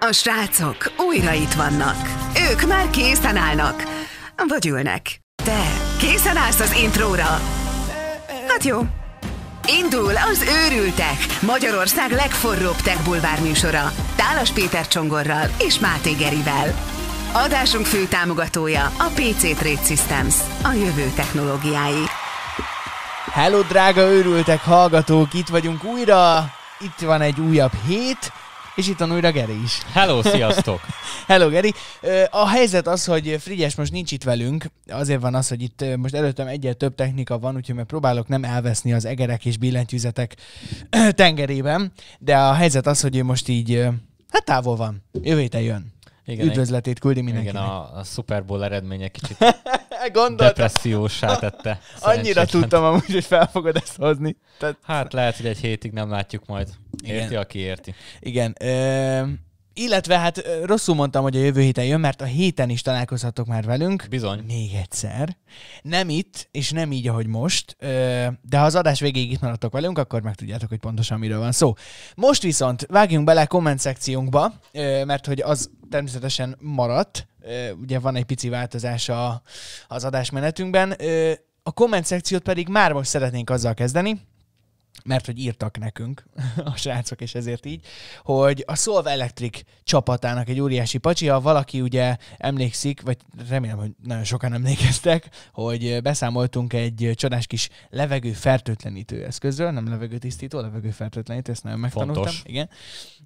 A srácok újra itt vannak. Ők már készen állnak. Vagy ülnek. Te készen állsz az intróra? Hát jó. Indul az őrültek! Magyarország legforróbb tech bulvár műsora. Tálas Péter Csongorral és Máté Gerivel. Adásunk fő támogatója a PC Trade Systems, a jövő technológiái. Hello, drága őrültek hallgatók! Itt vagyunk újra! Itt van egy újabb hét, és itt van újra Geri is. Hello, sziasztok! Hello, Geri! A helyzet az, hogy Frigyes most nincs itt velünk, azért van az, hogy itt most előttem egyre több technika van, úgyhogy meg próbálok nem elveszni az egerek és billentyűzetek tengerében, de a helyzet az, hogy ő most így, hát távol van, jövő héten jön. Igen, Üdvözletét küldi mindenkinek. Igen, a, a Super Bowl eredménye kicsit depressziósá tette. Annyira tudtam amúgy, hogy fel fogod ezt hozni. Tehát... Hát lehet, hogy egy hétig nem látjuk majd. Igen. Érti, aki érti. Igen. Ö, illetve hát rosszul mondtam, hogy a jövő héten jön, mert a héten is találkozhatok már velünk. Bizony. Még egyszer. Nem itt, és nem így, ahogy most, de ha az adás végéig itt maradtok velünk, akkor meg tudjátok, hogy pontosan miről van szó. Most viszont vágjunk bele a komment szekciónkba, mert hogy az természetesen maradt, ugye van egy pici változás az adásmenetünkben. A komment szekciót pedig már most szeretnénk azzal kezdeni, mert hogy írtak nekünk a srácok, és ezért így, hogy a Solve Electric csapatának egy óriási pacsi, ha valaki ugye emlékszik, vagy remélem, hogy nagyon sokan emlékeztek, hogy beszámoltunk egy csodás kis levegő fertőtlenítő eszközről, nem levegőtisztító, levegő fertőtlenítő, ezt nagyon megtanultam. Fontos. Igen.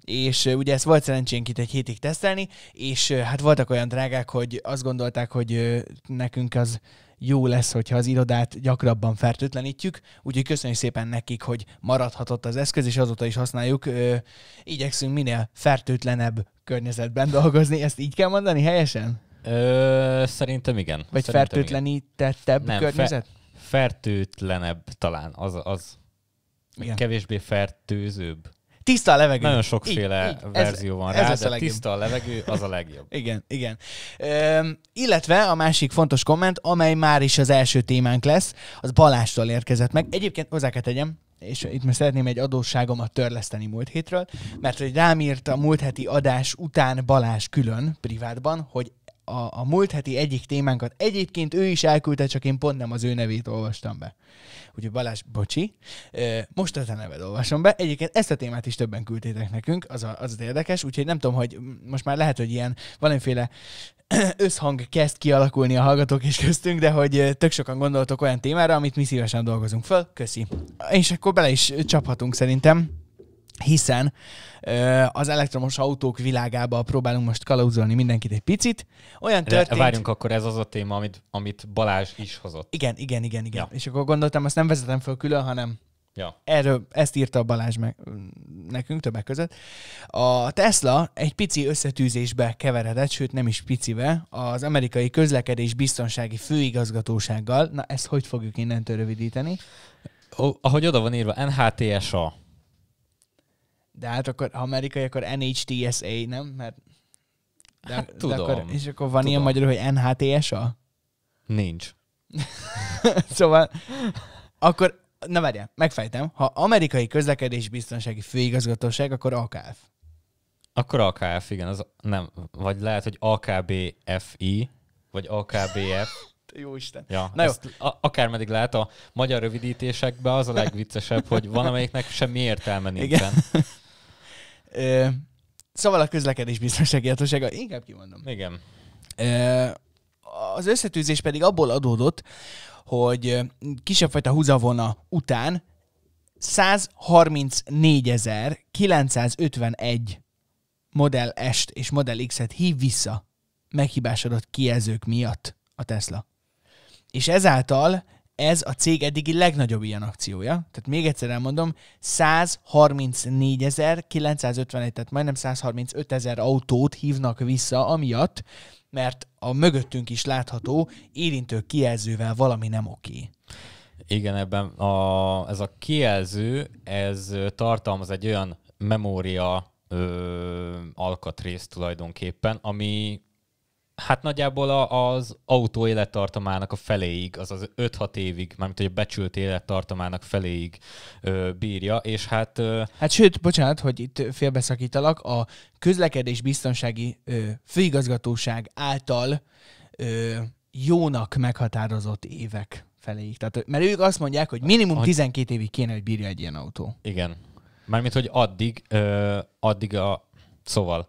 És ugye ezt volt szerencsénk itt egy hétig tesztelni, és hát voltak olyan drágák, hogy azt gondolták, hogy nekünk az jó lesz, hogyha az irodát gyakrabban fertőtlenítjük, úgyhogy köszönjük szépen nekik, hogy maradhatott az eszköz, és azóta is használjuk. Ö, igyekszünk minél fertőtlenebb környezetben dolgozni, ezt így kell mondani helyesen? Ö, szerintem igen. Vagy szerintem fertőtlenítettebb igen. környezet? Fe- fertőtlenebb talán, az, az igen. kevésbé fertőzőbb. Tiszta a levegő. Nagyon sokféle így, így, verzió ez, van rá, ez de a tiszta a levegő, az a legjobb. igen, igen. Üm, illetve a másik fontos komment, amely már is az első témánk lesz, az Balástól érkezett meg. Egyébként hozzá kell tegyem, és itt most szeretném egy adósságomat törleszteni múlt hétről, mert hogy rám írt a múlt heti adás után Balás külön privátban, hogy a, a múlt heti egyik témánkat. Egyébként ő is elküldte, csak én pont nem az ő nevét olvastam be. Úgyhogy Balázs, bocsi, most a a neved olvasom be. Egyébként ezt a témát is többen küldtétek nekünk, az, a, az az érdekes, úgyhogy nem tudom, hogy most már lehet, hogy ilyen valamiféle összhang kezd kialakulni a hallgatók és köztünk, de hogy tök sokan gondoltok olyan témára, amit mi szívesen dolgozunk föl. Köszi. És akkor bele is csaphatunk szerintem hiszen az elektromos autók világába próbálunk most kalauzolni mindenkit egy picit. Olyan történt... De várjunk, akkor ez az a téma, amit, amit Balázs is hozott. Igen, igen, igen, igen. Ja. És akkor gondoltam, azt nem vezetem föl külön, hanem Ja. Erről ezt írta a Balázs meg, nekünk többek között. A Tesla egy pici összetűzésbe keveredett, sőt nem is picibe, az amerikai közlekedés biztonsági főigazgatósággal. Na ezt hogy fogjuk innentől rövidíteni? Oh, ahogy oda van írva, NHTSA. De hát akkor amerikai, akkor NHTSA, nem? Mert de, hát, de Akkor, és akkor van tudom. ilyen magyarul, hogy NHTSA? Nincs. szóval akkor, na várjál, megfejtem. Ha amerikai közlekedés biztonsági főigazgatóság, akkor AKF. Akkor AKF, igen, az nem. Vagy lehet, hogy AKBFI, vagy AKBF. jó Isten. Ja, Na jó. A- akármeddig lehet a magyar rövidítésekben az a legviccesebb, hogy van, amelyiknek semmi értelme nincsen. Igen. Ö, szóval a közlekedés biztonsági hatósága, inkább kimondom. Igen. Ö, az összetűzés pedig abból adódott, hogy kisebb fajta húzavona után 134.951 Model S-t és Model X-et hív vissza meghibásodott kijelzők miatt a Tesla. És ezáltal ez a cég eddigi legnagyobb ilyen akciója. Tehát még egyszer elmondom, 134.951, tehát majdnem 135.000 autót hívnak vissza, amiatt, mert a mögöttünk is látható érintő kijelzővel valami nem oké. Igen, ebben a, ez a kijelző, ez tartalmaz egy olyan memória ö, alkatrész tulajdonképpen, ami Hát nagyjából az autó élettartamának a feléig, azaz 5-6 évig, mármint hogy a becsült élettartamának feléig ö, bírja, és hát... Ö... Hát sőt, bocsánat, hogy itt félbeszakítalak, a közlekedés biztonsági ö, főigazgatóság által ö, jónak meghatározott évek feléig. Tehát, mert ők azt mondják, hogy minimum hogy... 12 évig kéne, hogy bírja egy ilyen autó. Igen. Mármint, hogy addig, ö, addig a... Szóval,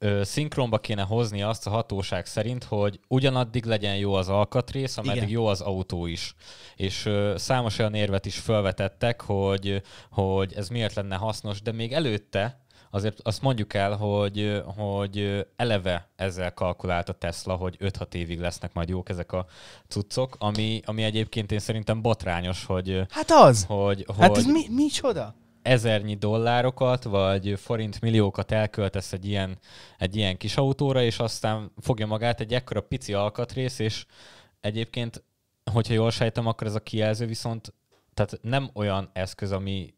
ö, szinkronba kéne hozni azt a hatóság szerint, hogy ugyanaddig legyen jó az alkatrész, ameddig Igen. jó az autó is. És ö, számos olyan érvet is felvetettek, hogy, hogy ez miért lenne hasznos, de még előtte azért azt mondjuk el, hogy, hogy eleve ezzel kalkulált a Tesla, hogy 5-6 évig lesznek majd jók ezek a cuccok, ami, ami egyébként én szerintem botrányos, hogy... Hát az! Hogy, hát hogy, ez mi, mi csoda? ezernyi dollárokat, vagy forint milliókat elköltesz egy ilyen, egy ilyen kis autóra, és aztán fogja magát egy ekkora pici alkatrész, és egyébként, hogyha jól sejtem, akkor ez a kijelző viszont tehát nem olyan eszköz, ami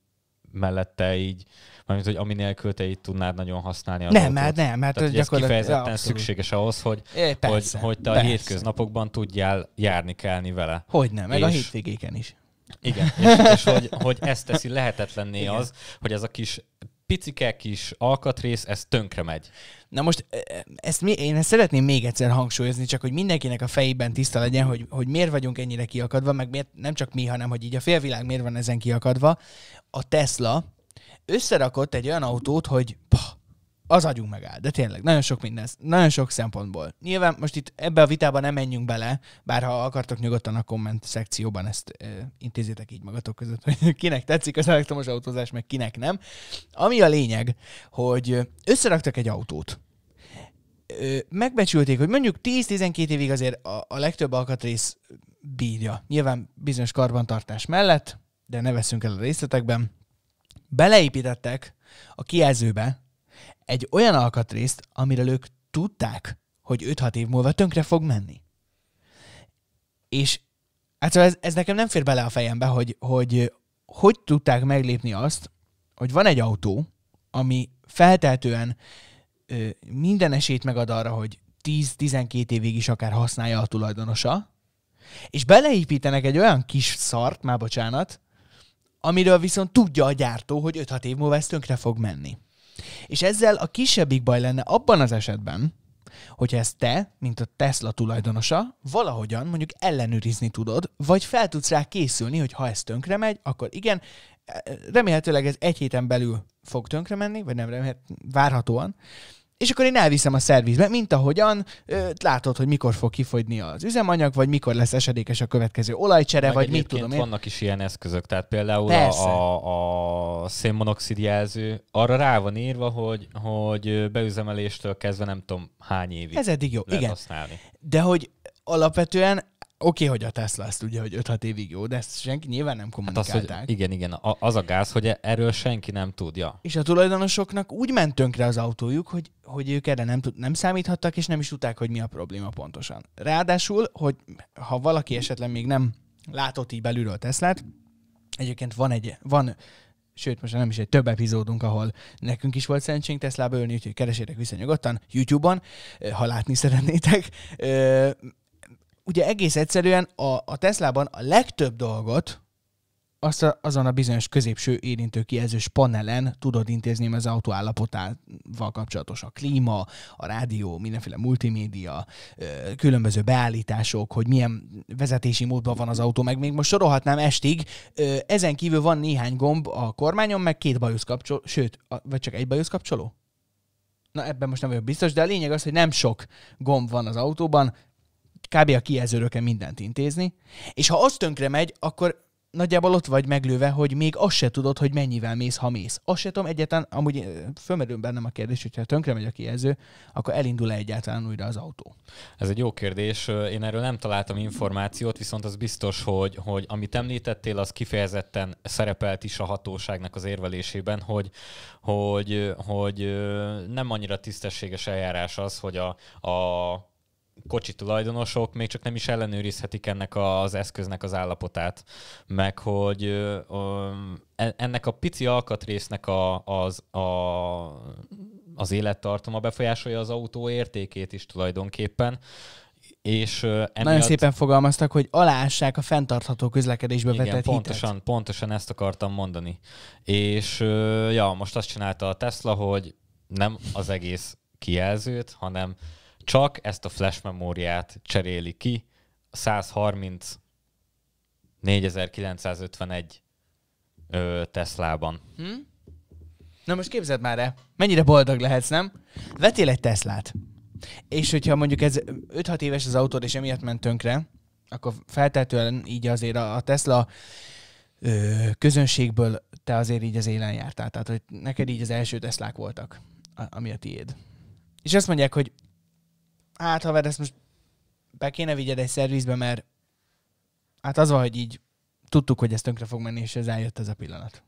mellette így, mármint, hogy ami nélkül te így tudnád nagyon használni a Nem, autót. mert hát nem, mert hát Tehát, gyakorlatilag... ez kifejezetten ja, szükséges ahhoz, hogy, é, persze, hogy, hogy te persze. a hétköznapokban tudjál járni kelni vele. Hogy nem, meg és, a hétvégéken is. Igen, és, és hogy, hogy ezt teszi lehetetlenné Igen. az, hogy ez a kis picike kis alkatrész, ez tönkre megy. Na most e, e, ezt, én ezt szeretném még egyszer hangsúlyozni, csak hogy mindenkinek a fejében tiszta legyen, hogy, hogy miért vagyunk ennyire kiakadva, meg miért nem csak mi, hanem hogy így a félvilág miért van ezen kiakadva. A Tesla összerakott egy olyan autót, hogy pah, az agyunk megáll, de tényleg, nagyon sok minden, nagyon sok szempontból. Nyilván most itt ebbe a vitába nem menjünk bele, bár ha akartok nyugodtan a komment szekcióban ezt ö, intézzétek így magatok között, hogy kinek tetszik az elektromos autózás, meg kinek nem. Ami a lényeg, hogy összeraktak egy autót, ö, megbecsülték, hogy mondjuk 10-12 évig azért a, a legtöbb alkatrész bírja. Nyilván bizonyos karbantartás mellett, de ne veszünk el a részletekben. Beleépítettek a kijelzőbe, egy olyan alkatrészt, amiről ők tudták, hogy 5-6 év múlva tönkre fog menni. És hát szóval ez, ez nekem nem fér bele a fejembe, hogy, hogy hogy tudták meglépni azt, hogy van egy autó, ami felteltően ö, minden esélyt megad arra, hogy 10-12 évig is akár használja a tulajdonosa, és beleépítenek egy olyan kis szart, már bocsánat, amiről viszont tudja a gyártó, hogy 5-6 év múlva ez tönkre fog menni. És ezzel a kisebbik baj lenne abban az esetben, hogyha ezt te, mint a Tesla tulajdonosa, valahogyan mondjuk ellenőrizni tudod, vagy fel tudsz rá készülni, hogy ha ez tönkre megy, akkor igen, remélhetőleg ez egy héten belül fog tönkre menni, vagy nem remélhet, várhatóan, és akkor én elviszem a szervizbe, mint ahogyan ö, látod, hogy mikor fog kifogyni az üzemanyag, vagy mikor lesz esedékes a következő olajcsere, Meg vagy mit tudom én. Vannak is ilyen eszközök, tehát például Persze. a, a szénmonoxid jelző, arra rá van írva, hogy, hogy beüzemeléstől kezdve nem tudom hány évig. Ez eddig jó, igen. Használni. De hogy alapvetően Oké, okay, hogy a Tesla azt tudja, hogy 5-6 évig jó, de ezt senki nyilván nem kommunikálták. Hát az, igen, igen, az a gáz, hogy e- erről senki nem tudja. És a tulajdonosoknak úgy ment tönkre az autójuk, hogy, hogy ők erre nem, tud, nem számíthattak, és nem is tudták, hogy mi a probléma pontosan. Ráadásul, hogy ha valaki esetleg még nem látott így belülről Teslát, egyébként van egy, van sőt, most nem is egy több epizódunk, ahol nekünk is volt szerencsénk Teslába ölni, úgyhogy keresétek vissza nyugodtan YouTube-on, ha látni szeretnétek ugye egész egyszerűen a, a Teslában a legtöbb dolgot azt a, azon a bizonyos középső érintőkijelzős panelen tudod intézni az autó állapotával kapcsolatos a klíma, a rádió, mindenféle multimédia, különböző beállítások, hogy milyen vezetési módban van az autó, meg még most sorolhatnám estig. Ezen kívül van néhány gomb a kormányon, meg két bajusz kapcsoló, sőt, vagy csak egy bajusz kapcsoló? Na ebben most nem vagyok biztos, de a lényeg az, hogy nem sok gomb van az autóban, kb. a kijelzőröke mindent intézni, és ha az tönkre megy, akkor nagyjából ott vagy meglőve, hogy még azt se tudod, hogy mennyivel mész, ha mész. Azt se tudom, egyáltalán, amúgy eh, fölmerül bennem a kérdés, hogyha tönkre megy a kijelző, akkor elindul-e egyáltalán újra az autó? Ez egy jó kérdés. Én erről nem találtam információt, viszont az biztos, hogy, hogy amit említettél, az kifejezetten szerepelt is a hatóságnak az érvelésében, hogy, hogy, hogy nem annyira tisztességes eljárás az, hogy a, a kocsi tulajdonosok még csak nem is ellenőrizhetik ennek az eszköznek az állapotát, meg hogy ennek a pici alkatrésznek a, az, a, az élettartoma befolyásolja az autó értékét is tulajdonképpen. És, emiatt... Nagyon szépen fogalmaztak, hogy alássák a fenntartható közlekedésbe Igen, vetett pontosan, hitet. pontosan ezt akartam mondani. És ja, most azt csinálta a Tesla, hogy nem az egész kijelzőt, hanem csak ezt a flash memóriát cseréli ki, 130 4951 ö, Teslában. Hm? Na most képzeld már el, mennyire boldog lehetsz, nem? Vetél egy Teslát, és hogyha mondjuk ez 5-6 éves az autód, és emiatt ment tönkre, akkor feltétlenül így azért a Tesla ö, közönségből te azért így az élen jártál. Tehát, hogy neked így az első Teslák voltak, ami a tiéd. És azt mondják, hogy hát haver, ezt most be kéne vigyed egy szervizbe, mert hát az van, hogy így tudtuk, hogy ez tönkre fog menni, és ez eljött ez a pillanat.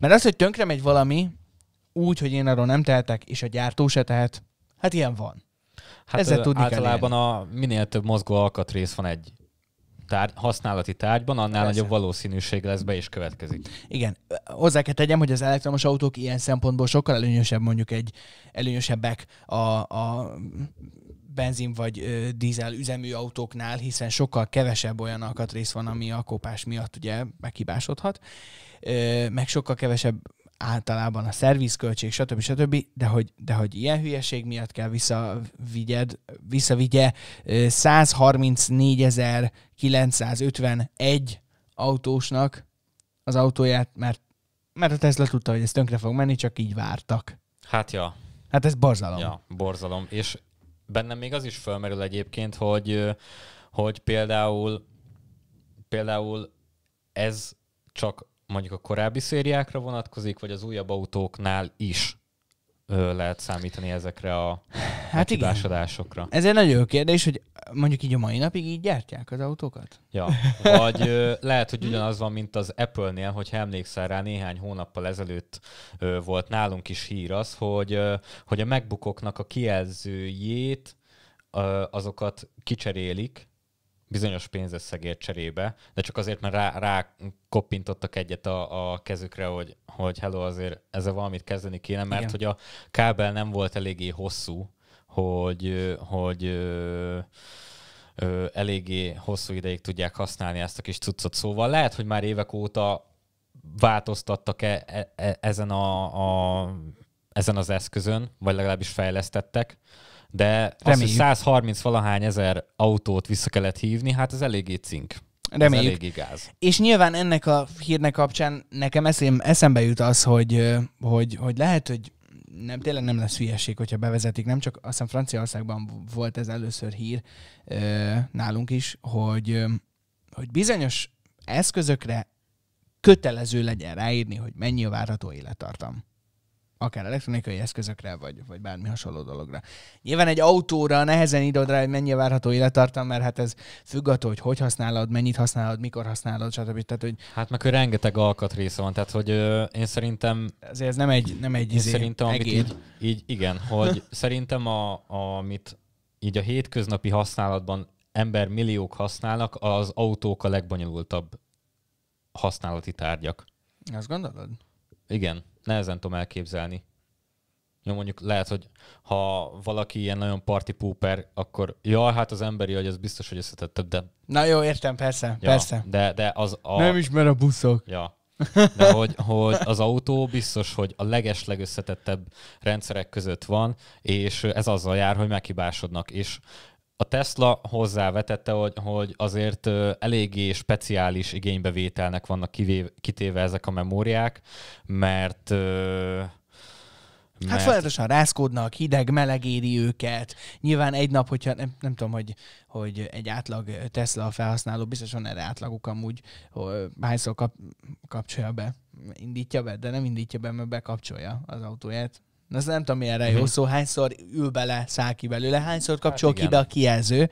Mert az, hogy tönkre megy valami, úgy, hogy én arról nem tehetek, és a gyártó se tehet, hát ilyen van. Hát Ezzel tudni általában kell a minél több mozgó alkatrész van egy tár- használati tárgyban, annál Persze. nagyobb valószínűség lesz be és következik. Igen. Hozzá kell tegyem, hogy az elektromos autók ilyen szempontból sokkal előnyösebb mondjuk egy előnyösebbek a, a benzin vagy ö, dízel üzemű autóknál, hiszen sokkal kevesebb olyan alkatrész van, ami a kopás miatt ugye meghibásodhat, ö, meg sokkal kevesebb általában a szervizköltség, stb. stb., de hogy, de hogy ilyen hülyeség miatt kell visszavigyed, visszavigye 134.951 autósnak az autóját, mert, mert a Tesla tudta, hogy ez tönkre fog menni, csak így vártak. Hát ja. Hát ez borzalom. Ja, borzalom. És bennem még az is felmerül egyébként, hogy, hogy például, például ez csak mondjuk a korábbi szériákra vonatkozik, vagy az újabb autóknál is ö, lehet számítani ezekre a hát hibásodásokra? Ez egy nagyon jó kérdés, hogy mondjuk így a mai napig így gyártják az autókat? Ja, vagy ö, lehet, hogy ugyanaz van, mint az Apple-nél, hogy emlékszel rá, néhány hónappal ezelőtt ö, volt nálunk is hír az, hogy, ö, hogy a megbukoknak a kijelzőjét azokat kicserélik, bizonyos pénzösszegért cserébe, de csak azért, mert rá, rá koppintottak egyet a, a kezükre, hogy, hogy hello, azért ezzel valamit kezdeni kéne, mert Igen. hogy a kábel nem volt eléggé hosszú, hogy, hogy ö, ö, eléggé hosszú ideig tudják használni ezt a kis cuccot. Szóval lehet, hogy már évek óta változtattak -e, e, e, ezen, a, a, ezen az eszközön, vagy legalábbis fejlesztettek, de Reméljük. az, 130 valahány ezer autót vissza kellett hívni, hát ez eléggé cink. Reméljük. Ez eléggé gáz. És nyilván ennek a hírnek kapcsán nekem eszém, eszembe jut az, hogy, hogy, hogy lehet, hogy nem, tényleg nem lesz hülyeség, hogyha bevezetik. Nem csak azt hiszem Franciaországban volt ez először hír nálunk is, hogy, hogy bizonyos eszközökre kötelező legyen ráírni, hogy mennyi a várható élettartam akár elektronikai eszközökre, vagy, vagy bármi hasonló dologra. Nyilván egy autóra nehezen idod rá, hogy mennyi várható élettartam, mert hát ez függ attól, hogy hogy használod, mennyit használod, mikor használod, stb. Tehát, hogy... Hát meg rengeteg alkatrész van, tehát hogy ö, én szerintem... Ezért ez nem egy, nem egy izé, szerintem, amit így, így, igen, hogy szerintem a, a, amit így a hétköznapi használatban ember milliók használnak, az autók a legbonyolultabb használati tárgyak. Azt gondolod? Igen nehezen tudom elképzelni. Jó, mondjuk lehet, hogy ha valaki ilyen nagyon party pooper, akkor ja, hát az emberi hogy ez biztos, hogy összetettebb, de... Na jó, értem, persze, ja, persze. De, de az a... Nem ismer a buszok. Ja. De hogy, hogy az autó biztos, hogy a legesleg összetettebb rendszerek között van, és ez azzal jár, hogy meghibásodnak, és a Tesla hozzávetette, hogy, hogy azért eléggé speciális igénybevételnek vannak kivéve, kitéve ezek a memóriák, mert mert... Hát folyamatosan rászkódnak, hideg, meleg éri őket. Nyilván egy nap, hogyha nem, nem tudom, hogy, hogy egy átlag Tesla felhasználó, biztos van erre átlaguk amúgy, hogy hányszor kap, kapcsolja be, indítja be, de nem indítja be, mert bekapcsolja az autóját. Ez nem tudom, mi erre mhm. jó szó. Hányszor ül bele, száll ki belőle, hányszor kapcsol hát ki be a kijelző.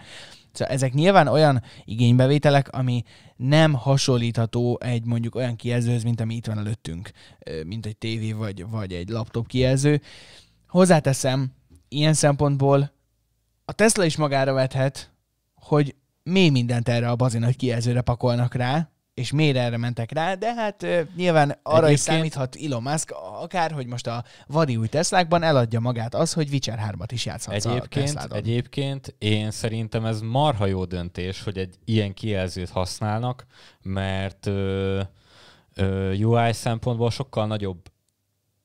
Szóval ezek nyilván olyan igénybevételek, ami nem hasonlítható egy mondjuk olyan kijelzőhöz, mint ami itt van előttünk, mint egy tévé vagy, vagy egy laptop kijelző. Hozzáteszem, ilyen szempontból a Tesla is magára vethet, hogy mi mindent erre a bazinagy kijelzőre pakolnak rá, és miért erre mentek rá, de hát nyilván arra Egyébként... is számíthat Elon Musk, akár, hogy most a vadi új Teslákban eladja magát az, hogy Witcher 3-at is játszhatsz egyébként, a Egyébként én szerintem ez marha jó döntés, hogy egy ilyen kijelzőt használnak, mert ö, ö, UI szempontból sokkal nagyobb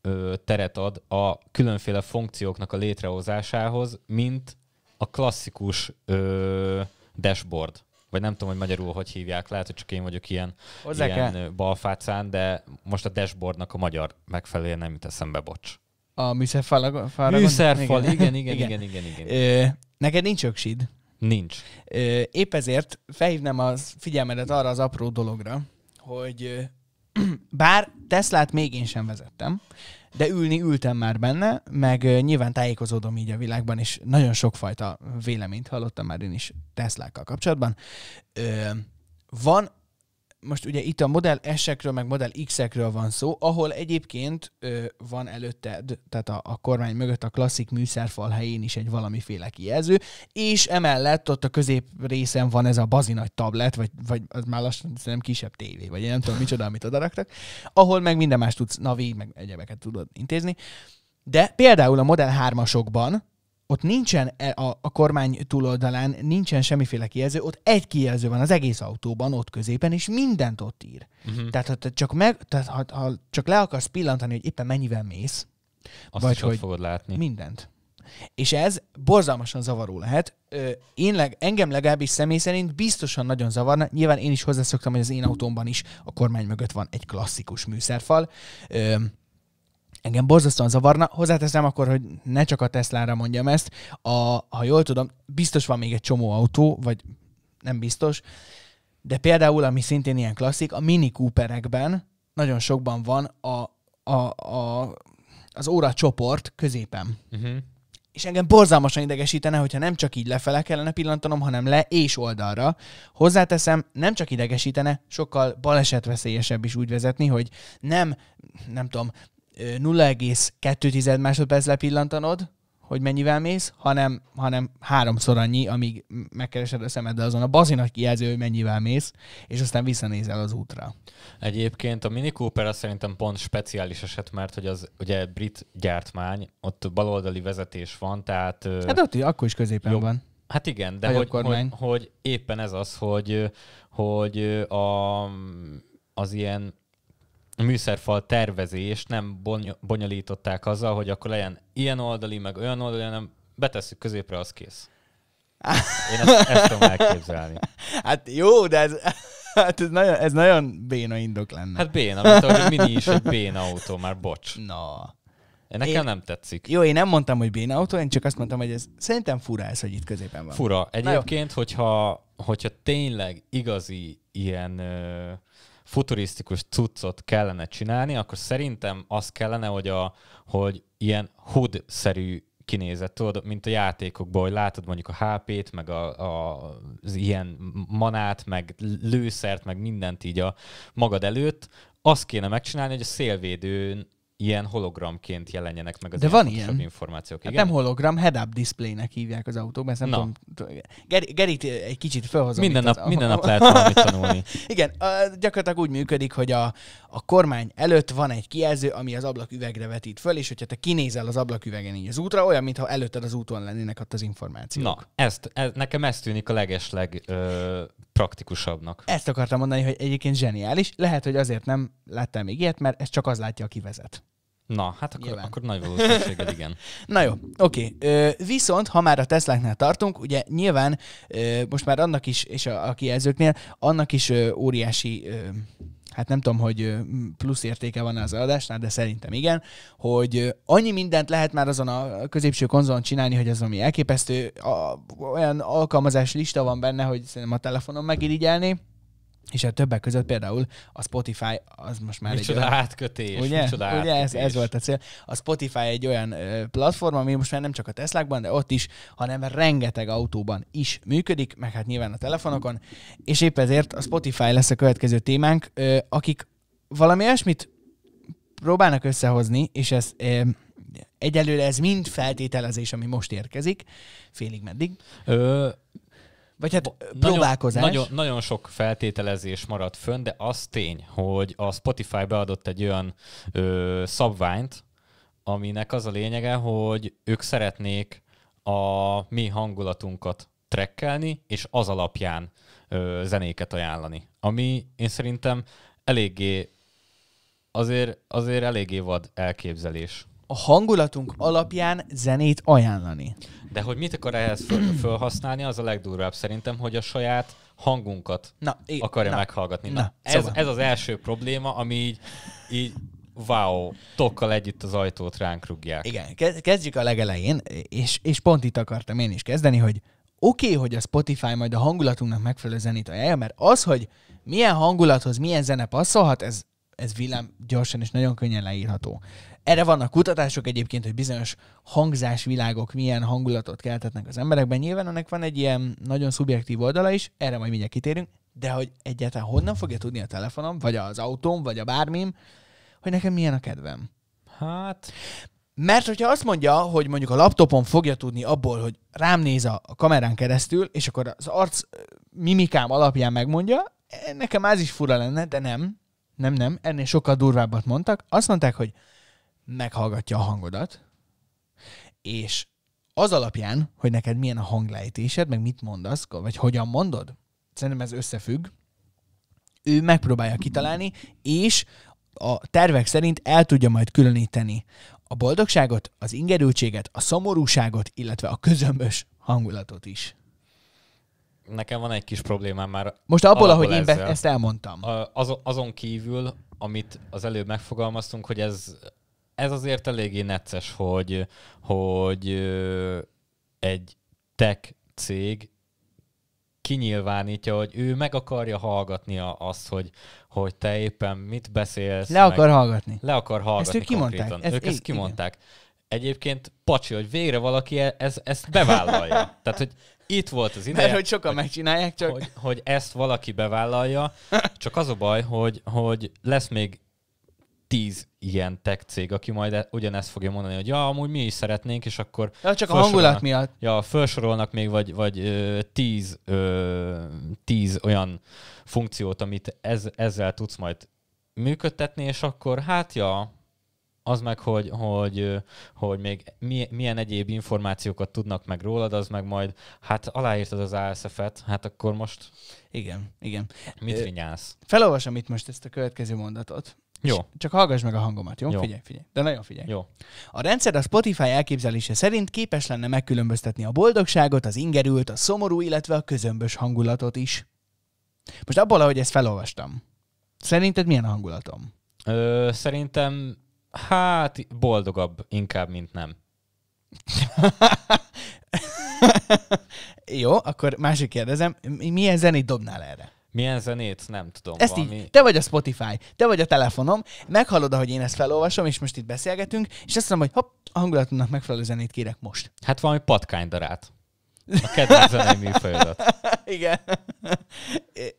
ö, teret ad a különféle funkcióknak a létrehozásához, mint a klasszikus ö, dashboard vagy nem tudom, hogy magyarul hogy hívják, lehet, hogy csak én vagyok ilyen, ilyen balfácán, de most a dashboardnak a magyar megfelelője nem jut eszembe, bocs. A műszerfal? Műszerfal, igen, igen, igen, igen, igen. igen. Ö, neked nincs öksid? Nincs. Ö, épp ezért felhívnám a figyelmedet arra az apró dologra, hogy bár Teslát még én sem vezettem, de ülni ültem már benne, meg nyilván tájékozódom így a világban, és nagyon sokfajta véleményt hallottam már én is Teslákkal kapcsolatban. Ö, van most ugye itt a Model S-ekről, meg Model X-ekről van szó, ahol egyébként ö, van előtted, tehát a, a kormány mögött a klasszik műszerfal helyén is egy valamiféle kijelző, és emellett ott a közép részen van ez a bazi nagy tablet, vagy, vagy az már lassan nem kisebb tévé, vagy én nem tudom micsoda, amit raktak, ahol meg minden más tudsz, navi, meg egyebeket tudod intézni. De például a Model 3-asokban ott nincsen e, a, a kormány túloldalán, nincsen semmiféle kijelző, ott egy kijelző van az egész autóban, ott középen, és mindent ott ír. Uh-huh. Tehát, ha te csak meg, tehát ha, ha csak le akarsz pillantani, hogy éppen mennyivel mész, azt vagy is hogy fogod látni. Mindent. És ez borzalmasan zavaró lehet. Én leg, engem legalábbis személy szerint biztosan nagyon zavarna. Nyilván én is hozzászoktam, hogy az én autómban is a kormány mögött van egy klasszikus műszerfal. Ö, engem borzasztóan zavarna. Hozzáteszem akkor, hogy ne csak a Teslára mondjam ezt. A, ha jól tudom, biztos van még egy csomó autó, vagy nem biztos, de például, ami szintén ilyen klasszik, a Mini Cooperekben nagyon sokban van a, a, a, az óra csoport középen. Uh-huh. Mhm. És engem borzalmasan idegesítene, hogyha nem csak így lefele kellene pillantanom, hanem le és oldalra. Hozzáteszem, nem csak idegesítene, sokkal balesetveszélyesebb is úgy vezetni, hogy nem, nem tudom, 0,2 másodperc lepillantanod, hogy mennyivel mész, hanem, hanem háromszor annyi, amíg megkeresed a szemeddel azon a bazinak kijelző, hogy mennyivel mész, és aztán visszanézel az útra. Egyébként a Mini Cooper az szerintem pont speciális eset, mert hogy az ugye brit gyártmány, ott baloldali vezetés van, tehát... Hát ott akkor is középen jobb, van. Hát igen, de hogy, hogy, hogy, éppen ez az, hogy, hogy a, az ilyen műszerfal tervezést nem bonyolították azzal, hogy akkor legyen ilyen oldali, meg olyan oldali, hanem betesszük középre, az kész. Én ezt, ezt tudom elképzelni. Hát jó, de ez, hát ez, nagyon, ez nagyon béna indok lenne. Hát béna, mint ahogy mini is egy béna autó, már bocs. Na. No. Nekem én, nem tetszik. Jó, én nem mondtam, hogy béna autó, én csak azt mondtam, hogy ez szerintem fura ez, hogy itt középen van. Fura. Egyébként, hogyha, hogyha tényleg igazi ilyen ö, futurisztikus cuccot kellene csinálni, akkor szerintem az kellene, hogy, a, hogy ilyen hood szerű kinézett, tudod, mint a játékokban, hogy látod mondjuk a HP-t, meg a, a, az ilyen manát, meg lőszert, meg mindent így a magad előtt, azt kéne megcsinálni, hogy a szélvédőn ilyen hologramként jelenjenek meg az De van ilyen. információk. Hát igen? nem hologram, head-up displaynek hívják az autók, mert nem Na. tudom. Gerit Geri, egy kicsit felhozom. Minden nap, az, minden nap lehet valamit tanulni. igen, gyakorlatilag úgy működik, hogy a, a kormány előtt van egy kijelző, ami az ablaküvegre vetít föl, és hogyha te kinézel az ablaküvegen így az útra, olyan, mintha előtted az úton lennének ott az információk. Na, ezt, ez, nekem ez tűnik a legesleg ö, praktikusabbnak. Ezt akartam mondani, hogy egyébként zseniális. Lehet, hogy azért nem láttam még ilyet, mert ez csak az látja, aki vezet. Na, hát akkor, akkor nagy valószínűséggel igen. Na jó, oké. Okay. Viszont, ha már a Tesláknál tartunk, ugye nyilván ö, most már annak is, és a, a kijelzőknél, annak is ö, óriási, ö, hát nem tudom, hogy plusz értéke van az adásnál, de szerintem igen, hogy annyi mindent lehet már azon a középső konzolon csinálni, hogy az ami elképesztő, a, olyan alkalmazás lista van benne, hogy szerintem a telefonon megirigyelni és a hát többek között például a Spotify, az most már micsoda egy olyan, átkötés, ugye? micsoda átkötés. Ugye ez, ez volt a cél. A Spotify egy olyan ö, platform, ami most már nem csak a Teslákban, de ott is, hanem rengeteg autóban is működik, meg hát nyilván a telefonokon, és épp ezért a Spotify lesz a következő témánk, ö, akik valami olyasmit próbálnak összehozni, és ez ö, egyelőre ez mind feltételezés, ami most érkezik, félig meddig. Ö, vagy hát nagyon, Nagyon, nagyon sok feltételezés maradt fönn, de az tény, hogy a Spotify beadott egy olyan ö, szabványt, aminek az a lényege, hogy ők szeretnék a mi hangulatunkat trekkelni, és az alapján ö, zenéket ajánlani. Ami én szerintem eléggé azért, azért eléggé vad elképzelés a hangulatunk alapján zenét ajánlani. De hogy mit akar ehhez föl, fölhasználni, az a legdurvább szerintem, hogy a saját hangunkat na, é, akarja na, meghallgatni. Na, na, szóval. ez, ez az első probléma, ami így, így wow, tokkal együtt az ajtót ránk rúgják. Igen, kezdjük a legelején, és, és pont itt akartam én is kezdeni, hogy oké, okay, hogy a Spotify majd a hangulatunknak megfelelő zenét ajánlja, mert az, hogy milyen hangulathoz milyen zene passzolhat, ez, ez villám gyorsan és nagyon könnyen leírható. Erre vannak kutatások egyébként, hogy bizonyos hangzásvilágok milyen hangulatot keltetnek az emberekben. Nyilván ennek van egy ilyen nagyon szubjektív oldala is, erre majd mindjárt kitérünk, de hogy egyáltalán honnan fogja tudni a telefonom, vagy az autóm, vagy a bármim, hogy nekem milyen a kedvem. Hát... Mert hogyha azt mondja, hogy mondjuk a laptopon fogja tudni abból, hogy rám néz a kamerán keresztül, és akkor az arc mimikám alapján megmondja, eh, nekem az is fura lenne, de nem, nem, nem, ennél sokkal durvábbat mondtak. Azt mondták, hogy meghallgatja a hangodat, és az alapján, hogy neked milyen a hanglejtésed, meg mit mondasz, vagy hogyan mondod, szerintem ez összefügg, ő megpróbálja kitalálni, és a tervek szerint el tudja majd különíteni a boldogságot, az ingerültséget, a szomorúságot, illetve a közömbös hangulatot is. Nekem van egy kis problémám már. Most abból, ahogy én be, ezt elmondtam. Azon, azon kívül, amit az előbb megfogalmaztunk, hogy ez ez azért eléggé necces, hogy, hogy egy tech cég kinyilvánítja, hogy ő meg akarja hallgatni azt, hogy, hogy te éppen mit beszélsz. Le akar hallgatni. Le akar hallgatni Ezt ők kimondták. Ezt ők ezt kimondták. Igen. Egyébként pacsi, hogy végre valaki e- ez, ezt bevállalja. Tehát, hogy itt volt az ideje. Mert hogy sokan hogy, megcsinálják, csak... Hogy, hogy ezt valaki bevállalja, csak az a baj, hogy, hogy lesz még tíz ilyen tech cég, aki majd e- ugyanezt fogja mondani, hogy ja, amúgy mi is szeretnénk, és akkor... Ja, csak a hangulat miatt. Ja, felsorolnak még vagy, vagy ö, tíz, ö, tíz olyan funkciót, amit ez, ezzel tudsz majd működtetni, és akkor hát ja, az meg, hogy, hogy, hogy még milyen egyéb információkat tudnak meg rólad, az meg majd, hát aláírtad az ASF-et, hát akkor most... Igen, igen. Mit vinyálsz? Felolvasom itt most ezt a következő mondatot. Jó. Csak hallgass meg a hangomat, jó? jó? Figyelj, figyelj. De nagyon figyelj. Jó. A rendszer a Spotify elképzelése szerint képes lenne megkülönböztetni a boldogságot, az ingerült, a szomorú, illetve a közömbös hangulatot is. Most abból, ahogy ezt felolvastam, szerinted milyen a hangulatom? Ö, szerintem, hát boldogabb inkább, mint nem. jó, akkor másik kérdezem, milyen zenét dobnál erre? Milyen zenét? Nem tudom. Ezt valami... így, te vagy a Spotify, te vagy a telefonom, meghallod, ahogy én ezt felolvasom, és most itt beszélgetünk, és azt mondom, hogy hopp, a hangulatomnak megfelelő zenét kérek most. Hát valami darát. A kedvenc zenei műfajodat. Igen.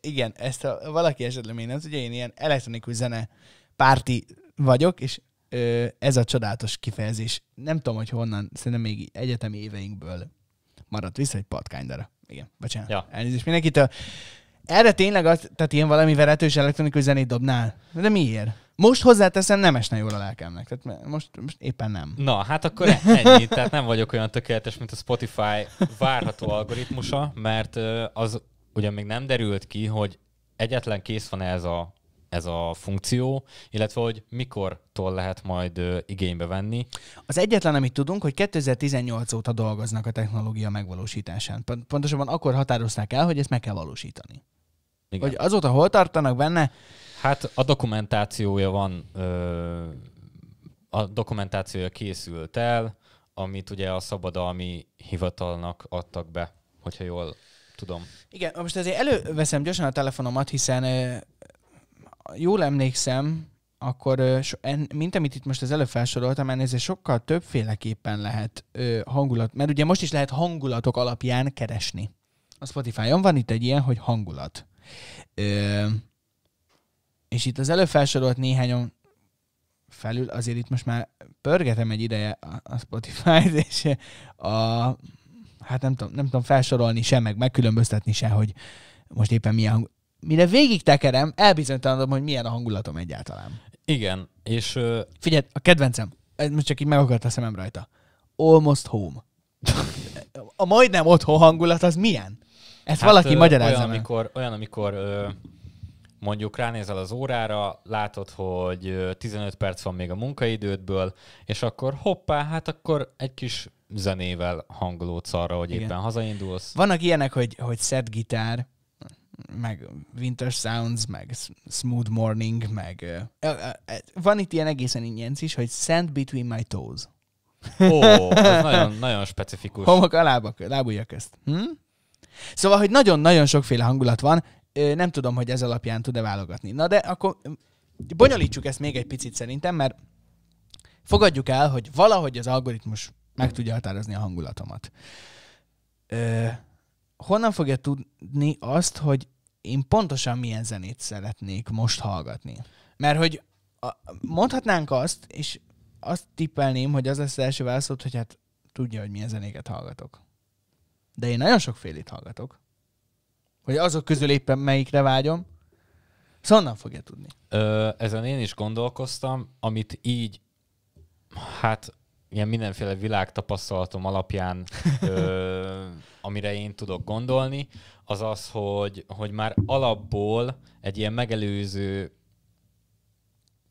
Igen, ezt a, valaki esetleg még nem tudja, én ilyen elektronikus zene párti vagyok, és ö, ez a csodálatos kifejezés. Nem tudom, hogy honnan, szerintem még egyetemi éveinkből maradt vissza egy patkánydara. Igen, bocsánat. Ja. Elnézést mindenkitől. Erre tényleg az, tehát ilyen valami veretős elektronikus zenét dobnál? De miért? Most hozzáteszem, nem esne jól a lelkemnek. Tehát most, most éppen nem. Na, hát akkor ennyi. Tehát nem vagyok olyan tökéletes, mint a Spotify várható algoritmusa, mert az ugyan még nem derült ki, hogy egyetlen kész van ez a ez a funkció, illetve hogy mikortól lehet majd igénybe venni. Az egyetlen, amit tudunk, hogy 2018 óta dolgoznak a technológia megvalósításán. Pontosabban akkor határozták el, hogy ezt meg kell valósítani. Igen. Hogy azóta hol tartanak benne? Hát a dokumentációja van, ö, a dokumentációja készült el, amit ugye a szabadalmi hivatalnak adtak be, hogyha jól tudom. Igen, most azért előveszem gyorsan a telefonomat, hiszen ö, jól emlékszem, akkor en, mint amit itt most az előbb felsoroltam, ez sokkal többféleképpen lehet hangulat, mert ugye most is lehet hangulatok alapján keresni. A Spotify-on van itt egy ilyen, hogy hangulat. Ö, és itt az előbb felsorolt néhányon felül, azért itt most már pörgetem egy ideje a Spotify-t, és a, hát nem tudom, nem tudom felsorolni sem, meg megkülönböztetni se, hogy most éppen milyen hang... Mire végig tekerem, elbizonytalanodom, hogy milyen a hangulatom egyáltalán. Igen, és... Uh... Figyelj, a kedvencem, most csak így megakadt a szemem rajta. Almost home. a majdnem otthon hangulat az milyen? Ezt hát, valaki magyarázza olyan, amikor, olyan, amikor ö, mondjuk ránézel az órára, látod, hogy 15 perc van még a munkaidődből, és akkor hoppá, hát akkor egy kis zenével hangolódsz arra, hogy Igen. éppen hazaindulsz. Vannak ilyenek, hogy, hogy szed gitár, meg Winter Sounds, meg Smooth Morning, meg... Van itt ilyen egészen ingyenc is, hogy Sand Between My Toes. Ó, oh, ez nagyon, nagyon specifikus. Homok a lábak, lábujjak ezt? Hm? Szóval, hogy nagyon-nagyon sokféle hangulat van, nem tudom, hogy ez alapján tud-e válogatni. Na de akkor bonyolítsuk ezt még egy picit szerintem, mert fogadjuk el, hogy valahogy az algoritmus meg tudja határozni a hangulatomat. Ö, honnan fogja tudni azt, hogy én pontosan milyen zenét szeretnék most hallgatni? Mert hogy a, mondhatnánk azt, és azt tippelném, hogy az lesz az első válaszod, hogy hát tudja, hogy milyen zenéket hallgatok de én nagyon sok félét hallgatok. Hogy azok közül éppen melyikre vágyom, szóval nem fogja tudni. Ö, ezen én is gondolkoztam, amit így, hát ilyen mindenféle világtapasztalatom alapján, ö, amire én tudok gondolni, az az, hogy, hogy már alapból egy ilyen megelőző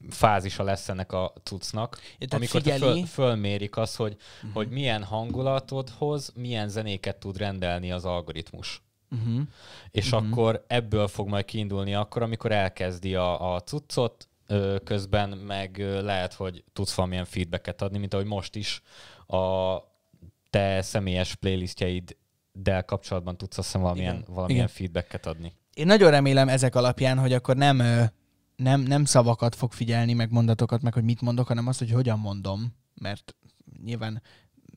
fázisa lesz ennek a cuccnak, ja, amikor figyeli. Föl, fölmérik az, hogy, uh-huh. hogy milyen hangulatodhoz milyen zenéket tud rendelni az algoritmus. Uh-huh. És uh-huh. akkor ebből fog majd kiindulni akkor, amikor elkezdi a, a cuccot, közben meg lehet, hogy tudsz valamilyen feedbacket adni, mint ahogy most is a te személyes playlistjeiddel kapcsolatban tudsz azt hiszem valamilyen, Igen. valamilyen Igen. feedbacket adni. Én nagyon remélem ezek alapján, hogy akkor nem nem, nem szavakat fog figyelni, meg mondatokat, meg hogy mit mondok, hanem azt, hogy hogyan mondom, mert nyilván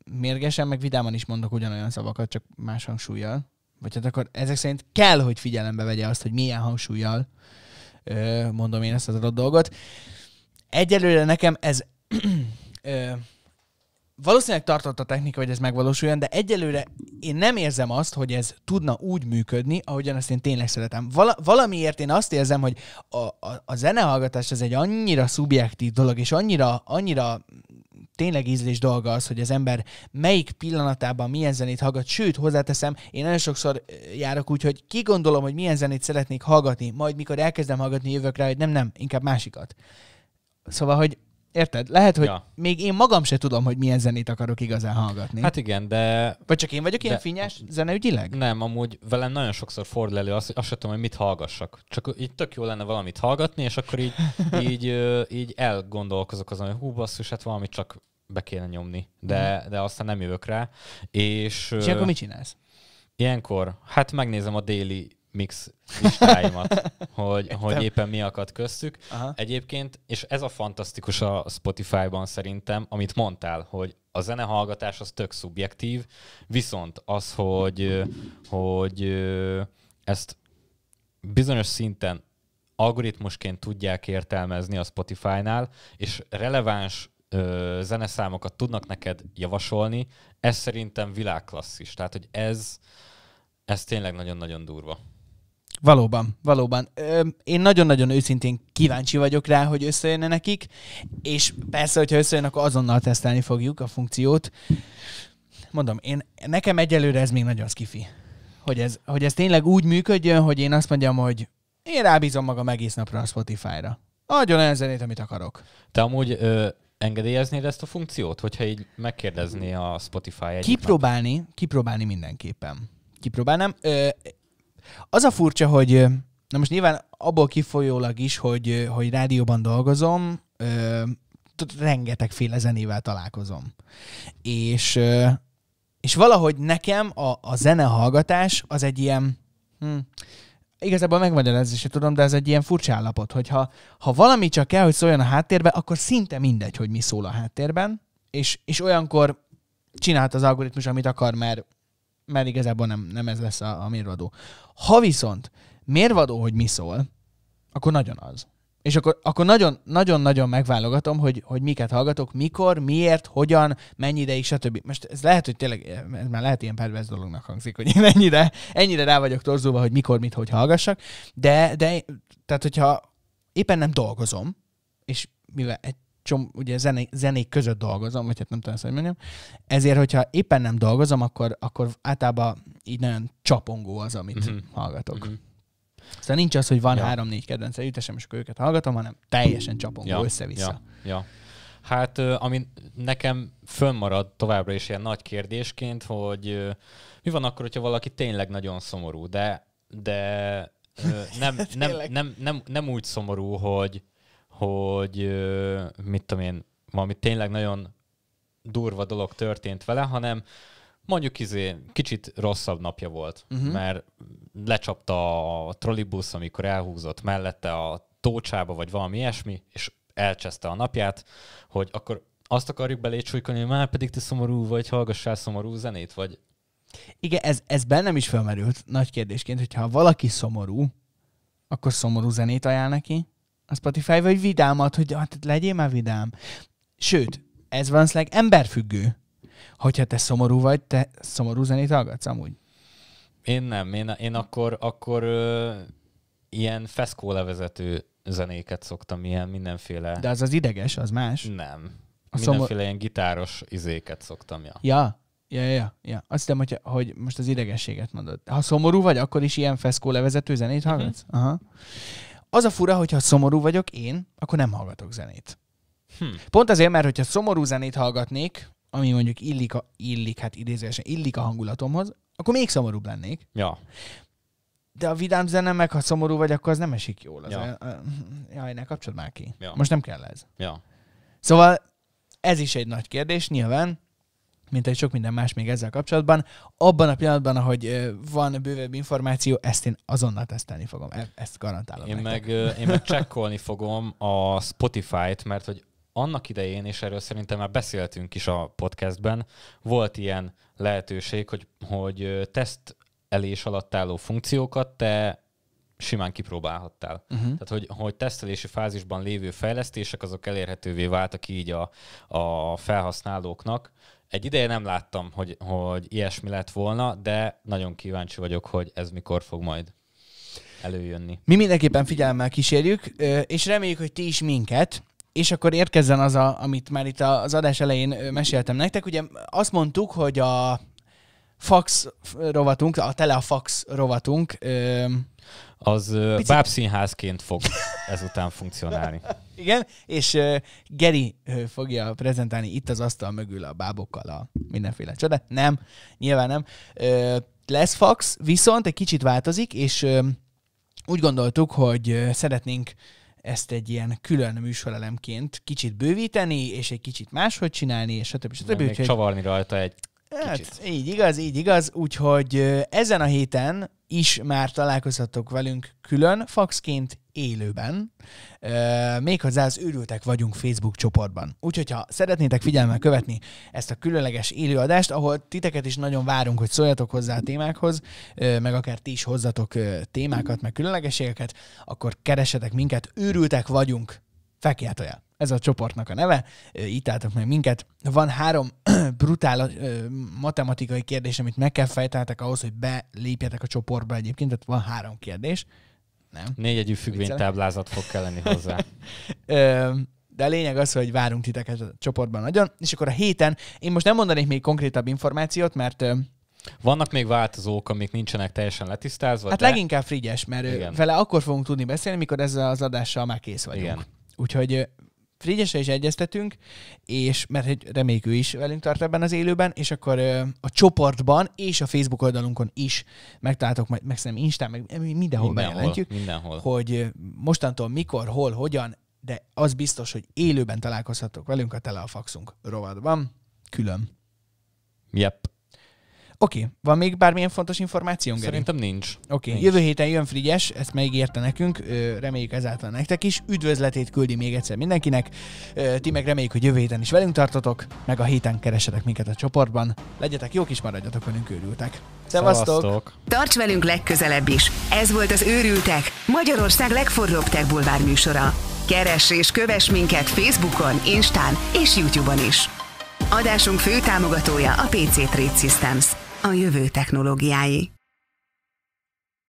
mérgesen, meg vidáman is mondok ugyanolyan szavakat, csak más hangsúlyjal. Vagy hát akkor ezek szerint kell, hogy figyelembe vegye azt, hogy milyen hangsúlyjal ö, mondom én ezt az adott dolgot. Egyelőre nekem ez ö, valószínűleg tartott a technika, hogy ez megvalósuljon, de egyelőre én nem érzem azt, hogy ez tudna úgy működni, ahogyan azt én tényleg szeretem. Val- valamiért én azt érzem, hogy a, a, a zenehallgatás ez egy annyira szubjektív dolog, és annyira, annyira tényleg ízlés dolga az, hogy az ember melyik pillanatában milyen zenét hallgat, sőt, hozzáteszem, én nagyon sokszor járok úgy, hogy kigondolom, hogy milyen zenét szeretnék hallgatni, majd mikor elkezdem hallgatni, jövök rá, hogy nem, nem, inkább másikat. Szóval, hogy Érted? Lehet, hogy ja. még én magam se tudom, hogy milyen zenét akarok igazán hallgatni. Hát igen, de... Vagy csak én vagyok de... ilyen finnyás zeneügyileg? Nem, amúgy velem nagyon sokszor fordul elő azt, azt sem tudom, hogy mit hallgassak. Csak így tök jó lenne valamit hallgatni, és akkor így, így, így elgondolkozok azon, hogy hú, basszus, hát valamit csak be kéne nyomni. De, mhm. de aztán nem jövök rá. És, és akkor mit csinálsz? Ilyenkor, hát megnézem a déli mix listáimat, hogy, hogy éppen mi akadt köztük. Aha. Egyébként, és ez a fantasztikus a Spotify-ban szerintem, amit mondtál, hogy a zenehallgatás az tök szubjektív, viszont az, hogy, hogy ezt bizonyos szinten algoritmusként tudják értelmezni a Spotify-nál, és releváns ö, zeneszámokat tudnak neked javasolni, ez szerintem világklasszis. Tehát, hogy ez, ez tényleg nagyon-nagyon durva. Valóban, valóban. Ö, én nagyon-nagyon őszintén kíváncsi vagyok rá, hogy összejönne nekik, és persze, hogyha összejön, akkor azonnal tesztelni fogjuk a funkciót. Mondom, én, nekem egyelőre ez még nagyon skifi. Hogy ez, hogy ez tényleg úgy működjön, hogy én azt mondjam, hogy én rábízom magam egész napra a Spotify-ra. Adjon olyan zenét, amit akarok. Te amúgy ö, engedélyeznéd ezt a funkciót, hogyha így megkérdezné a Spotify egyik Kipróbálni, nap? kipróbálni mindenképpen kipróbálnám. Ö, az a furcsa, hogy na most nyilván abból kifolyólag is, hogy, hogy rádióban dolgozom, rengetegféle zenével találkozom. És, és valahogy nekem a, a zenehallgatás az egy ilyen... Hm, igazából megmagyarázni sem tudom, de ez egy ilyen furcsa állapot, hogy ha, ha valami csak kell, hogy szóljon a háttérben, akkor szinte mindegy, hogy mi szól a háttérben, és, és olyankor csinált az algoritmus, amit akar, mert mert igazából nem, nem ez lesz a, a mérvadó. Ha viszont mérvadó, hogy mi szól, akkor nagyon az. És akkor, akkor nagyon, nagyon-nagyon megválogatom, hogy, hogy miket hallgatok, mikor, miért, hogyan, mennyi ideig, stb. Most ez lehet, hogy tényleg, ez már lehet ilyen pervez dolognak hangzik, hogy én ennyire, ennyire rá vagyok torzulva, hogy mikor, mit, hogy hallgassak, de, de tehát hogyha éppen nem dolgozom, és mivel egy csom, ugye zené, zenék között dolgozom, vagy hát nem tudom, hogy mondjam. Ezért, hogyha éppen nem dolgozom, akkor, akkor általában így nagyon csapongó az, amit mm-hmm. hallgatok. Mm-hmm. Szóval nincs az, hogy van ja. három-négy kedvenc együttesem, és akkor őket hallgatom, hanem teljesen csapongó ja. össze-vissza. Ja. Ja. Hát, ami nekem fönnmarad továbbra is ilyen nagy kérdésként, hogy mi van akkor, hogyha valaki tényleg nagyon szomorú, de, de nem, nem, nem, nem, nem úgy szomorú, hogy hogy mit tudom én, valami tényleg nagyon durva dolog történt vele, hanem mondjuk izé kicsit rosszabb napja volt, uh-huh. mert lecsapta a trollibusz, amikor elhúzott mellette a tócsába, vagy valami ilyesmi, és elcseszte a napját, hogy akkor azt akarjuk belécsújkolni, hogy már pedig te szomorú vagy, hallgassál szomorú zenét, vagy... Igen, ez, ez bennem is felmerült nagy kérdésként, hogyha valaki szomorú, akkor szomorú zenét ajánl neki, a Spotify, vagy vidámat, hogy hát legyél már vidám. Sőt, ez van szleg emberfüggő. Hogyha te szomorú vagy, te szomorú zenét hallgatsz amúgy. Én nem, én, én akkor, akkor ö, ilyen feszkó levezető zenéket szoktam, ilyen mindenféle. De az az ideges, az más. Nem. A mindenféle szomor... ilyen gitáros izéket szoktam, ja. Ja, ja, ja, ja. Azt hiszem, hogy, hogy most az idegességet mondod. Ha szomorú vagy, akkor is ilyen feszkó levezető zenét hallgatsz? Uh-huh. Aha. Az a fura, hogyha szomorú vagyok én, akkor nem hallgatok zenét. Hm. Pont azért, mert hogyha szomorú zenét hallgatnék, ami mondjuk illik, a, illik hát idézőesen illik a hangulatomhoz, akkor még szomorúbb lennék. Ja. De a vidám zene meg, ha szomorú vagy, akkor az nem esik jól. Az ja. a, a, jaj, ne kapcsolod már ki. Ja. Most nem kell ez. Ja. Szóval ez is egy nagy kérdés, nyilván mint egy sok minden más még ezzel kapcsolatban. Abban a pillanatban, ahogy van bővebb információ, ezt én azonnal tesztelni fogom. E-, ezt garantálom. Én meg, én meg csekkolni fogom a Spotify-t, mert hogy annak idején, és erről szerintem már beszéltünk is a podcastben, volt ilyen lehetőség, hogy, hogy teszt elés alatt álló funkciókat te simán kipróbálhattál. Uh-huh. Tehát, hogy, hogy tesztelési fázisban lévő fejlesztések, azok elérhetővé váltak így a, a felhasználóknak, egy ideje nem láttam, hogy, hogy ilyesmi lett volna, de nagyon kíváncsi vagyok, hogy ez mikor fog majd előjönni. Mi mindenképpen figyelemmel kísérjük, és reméljük, hogy ti is minket, és akkor érkezzen az, a, amit már itt az adás elején meséltem nektek. Ugye azt mondtuk, hogy a fax rovatunk, a telefax rovatunk az Picit. bábszínházként fog ezután funkcionálni. Igen, és uh, Geri uh, fogja prezentálni itt az asztal mögül a bábokkal a mindenféle csodát. Nem, nyilván nem. Uh, lesz fax, viszont egy kicsit változik, és uh, úgy gondoltuk, hogy uh, szeretnénk ezt egy ilyen külön műsorelemként kicsit bővíteni, és egy kicsit máshogy csinálni, és stb. stb. stb. Még csavarni rajta egy Hát, így igaz, így igaz, úgyhogy ezen a héten is már találkozhatok velünk külön, faxként élőben. még méghozzá az őrültek vagyunk Facebook csoportban. Úgyhogy, ha szeretnétek figyelemmel követni ezt a különleges élőadást, ahol titeket is nagyon várunk, hogy szóljatok hozzá a témákhoz, meg akár ti is hozzatok témákat, meg különlegességeket, akkor keresetek minket, őrültek vagyunk. Felkiáltójel! ez a csoportnak a neve, itt álltok meg minket. Van három brutál matematikai kérdés, amit meg kell fejteltek ahhoz, hogy belépjetek a csoportba egyébként, tehát van három kérdés. Nem. Négy egyű függvénytáblázat fog kelleni hozzá. de a lényeg az, hogy várunk titeket a csoportban nagyon, és akkor a héten, én most nem mondanék még konkrétabb információt, mert vannak még változók, amik nincsenek teljesen letisztázva. Hát de... leginkább frigyes, mert Igen. vele akkor fogunk tudni beszélni, mikor ezzel az adással már kész vagyunk. Igen. Úgyhogy Frigyesre is egyeztetünk, és mert reméljük ő is velünk tart ebben az élőben, és akkor ö, a csoportban és a Facebook oldalunkon is megtaláltok, majd, meg szerintem Instán, meg mindenhol, mindenhol bejelentjük, mindenhol. hogy mostantól mikor, hol, hogyan, de az biztos, hogy élőben találkozhatok velünk a Telefaxunk rovadban, külön. Yep. Oké, okay. van még bármilyen fontos információ? Szerintem Geri? nincs. Oké, okay. jövő héten jön Frigyes, ezt megígérte nekünk, reméljük ezáltal nektek is. Üdvözletét küldi még egyszer mindenkinek. Ti meg reméljük, hogy jövő héten is velünk tartotok, meg a héten keresetek minket a csoportban. Legyetek jók és maradjatok velünk őrültek. Szevasztok! Szevasztok. Tarts velünk legközelebb is. Ez volt az Őrültek, Magyarország legforróbb tech bulvár műsora. Keress és kövess minket Facebookon, Instán és YouTube-on is. Adásunk fő támogatója a PC Trade Systems a jövő technológiái.